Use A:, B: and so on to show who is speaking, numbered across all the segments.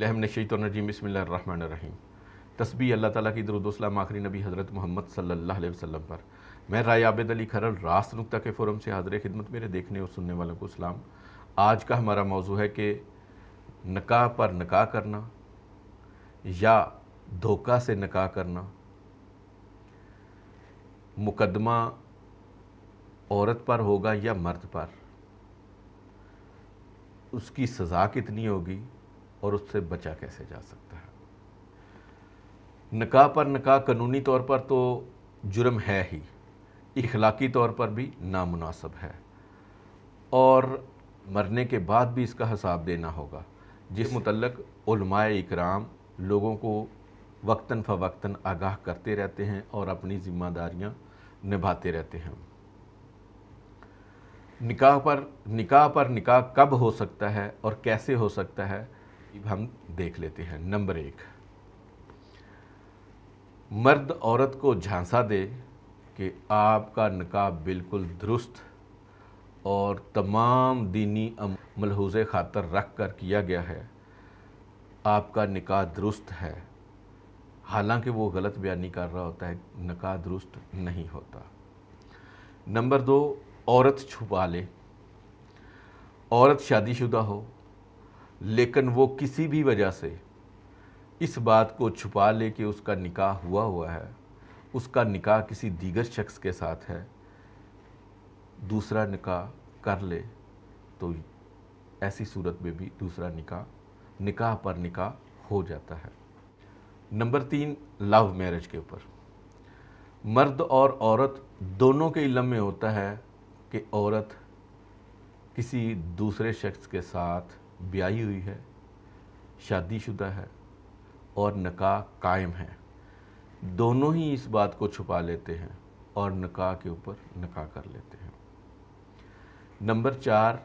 A: बसमीम तस्बी अल्लाह ताला की दरुद्सलम आखिरी नबी हज़रत मोहम्मद सल्लल्लाहु अलैहि वसल्लम पर मैं राय आबद अली खरल रास्त नुकता के फोरम से हाजिर खिदमत मेरे देखने और सुनने वालों को इस्लाम आज का हमारा मौजू है कि नकाह पर नकाह करना या धोखा से नकाह करना मुकदमा औरत पर होगा या मर्द पर उसकी सज़ा कितनी होगी और उससे बचा कैसे जा सकता है नकाह पर नकाह कानूनी तौर पर तो जुर्म है ही इखलाकी तौर पर भी नामुनासब है और मरने के बाद भी इसका हिसाब देना होगा जिस मुतलक इकराम लोगों को वक्ता फवक्तन आगाह करते रहते हैं और अपनी ज़िम्मेदारियाँ निभाते रहते हैं निकाह पर निकाह पर निकाह कब हो सकता है और कैसे हो सकता है हम देख लेते हैं नंबर एक मर्द औरत को झांसा दे कि आपका निकाह बिल्कुल दुरुस्त और तमाम दीनी मलहूज खातर रख कर किया गया है आपका निकाह दुरुस्त है हालांकि वो गलत बयानी कर रहा होता है निकाह दुरुस्त नहीं होता नंबर दो औरत छुपा ले औरत शादीशुदा हो लेकिन वो किसी भी वजह से इस बात को छुपा ले कि उसका निकाह हुआ हुआ है उसका निकाह किसी दीगर शख्स के साथ है दूसरा निकाह कर ले तो ऐसी सूरत में भी दूसरा निकाह निकाह पर निकाह हो जाता है नंबर तीन लव मैरिज के ऊपर मर्द और औरत दोनों के इलम में होता है कि औरत किसी दूसरे शख्स के साथ ब्याई हुई है शादीशुदा है और नकाह कायम है दोनों ही इस बात को छुपा लेते हैं और नकाह के ऊपर नकाह कर लेते हैं नंबर चार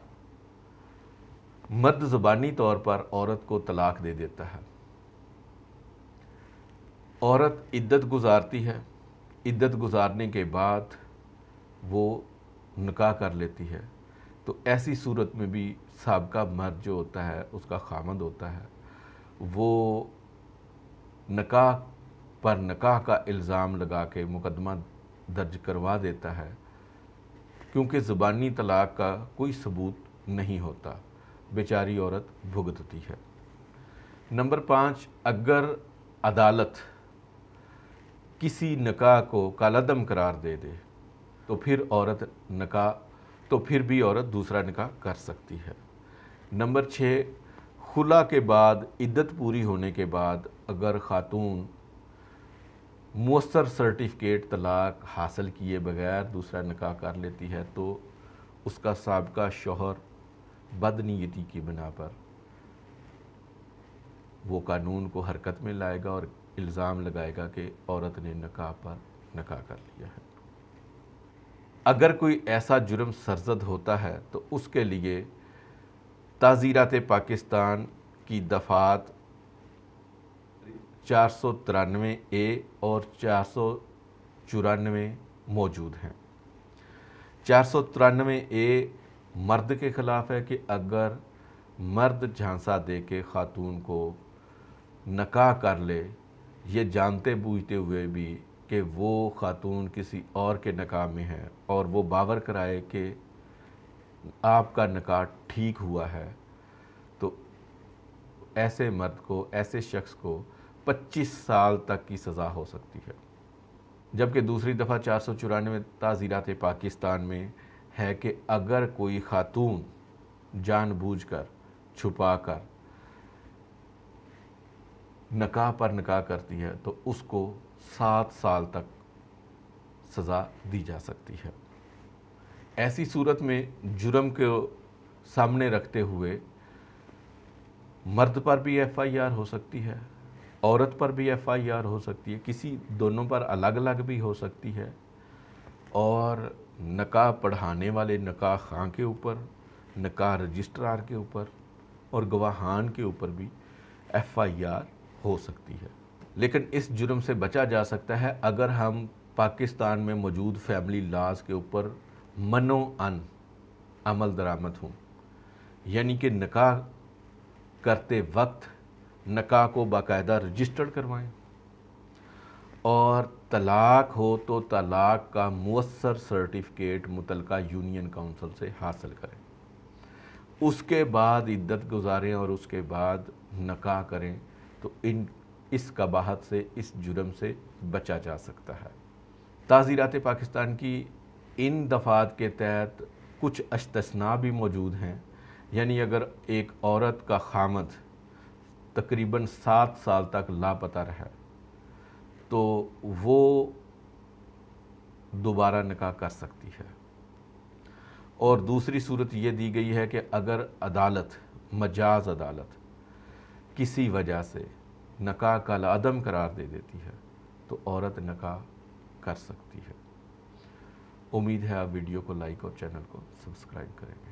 A: मर्द ज़बानी तौर पर औरत को तलाक दे देता है औरत इद्दत गुजारती है इद्दत गुजारने के बाद वो निकाह कर लेती है तो ऐसी सूरत में भी सबका मर्द जो होता है उसका खामद होता है वो नकाह पर नकाह का इल्ज़ाम लगा के मुकदमा दर्ज करवा देता है क्योंकि ज़बानी तलाक़ का कोई सबूत नहीं होता बेचारी औरत भुगतती है नंबर पाँच अगर अदालत किसी नकाह को कालादम करार दे दे तो फिर औरत नकाह तो फिर भी औरत दूसरा निकाह कर सकती है नंबर छः खुला के बाद इद्दत पूरी होने के बाद अगर ख़ातून मौसर सर्टिफिकेट तलाक हासिल किए बगैर दूसरा निकाह कर लेती है तो उसका सबका शोहर बदनीयती की बिना पर वो कानून को हरकत में लाएगा और इल्ज़ाम लगाएगा कि औरत ने निकाह पर निकाह कर लिया है अगर कोई ऐसा जुर्म सरजद होता है तो उसके लिए ताज़ीरात पाकिस्तान की दफ़ात चार सौ तिरानवे ए और चार सौ चौरानवे मौजूद हैं चार सौ तिरानवे ए मर्द के ख़िलाफ़ है कि अगर मर्द झांसा दे के ख़ातून को नकाह कर ले ये जानते बूझते हुए भी कि वो ख़ातून किसी और के नकाब में है और वो बावर कराए कि आपका नकाब ठीक हुआ है तो ऐसे मर्द को ऐसे शख्स को 25 साल तक की सज़ा हो सकती है जबकि दूसरी दफ़ा चार सौ चौरानवे ताज़ीरात पाकिस्तान में है कि अगर कोई ख़ातून जानबूझकर कर छुपा कर नकाह पर नकाह करती है तो उसको सात साल तक सज़ा दी जा सकती है ऐसी सूरत में जुर्म को सामने रखते हुए मर्द पर भी एफआईआर हो सकती है औरत पर भी एफआईआर हो सकती है किसी दोनों पर अलग अलग भी हो सकती है और नकाह पढ़ाने वाले नका खां के ऊपर नकाह रजिस्ट्रार के ऊपर और गवाहान के ऊपर भी एफआईआर हो सकती है लेकिन इस जुर्म से बचा जा सकता है अगर हम पाकिस्तान में मौजूद फैमिली लाज के ऊपर मनो अन अमल दरामद हों यानी कि निकाह करते वक्त निकाह को बाकायदा रजिस्टर्ड करवाएं और तलाक हो तो तलाक का मवसर सर्टिफिकेट मुतल यूनियन काउंसिल से हासिल करें उसके बाद इद्दत गुजारें और उसके बाद निकाह करें तो इन इस कबाहत से इस जुर्म से बचा जा सकता है ताज़ीरात पाकिस्तान की इन दफ़ात के तहत कुछ अस्तस्ना भी मौजूद हैं यानी अगर एक औरत का खामद तकरीबन सात साल तक लापता रहा तो वो दोबारा निकाह कर सकती है और दूसरी सूरत ये दी गई है कि अगर अदालत मजाज अदालत किसी वजह से नका का लदम करार दे देती है तो औरत नका कर सकती है उम्मीद है आप वीडियो को लाइक और चैनल को सब्सक्राइब करेंगे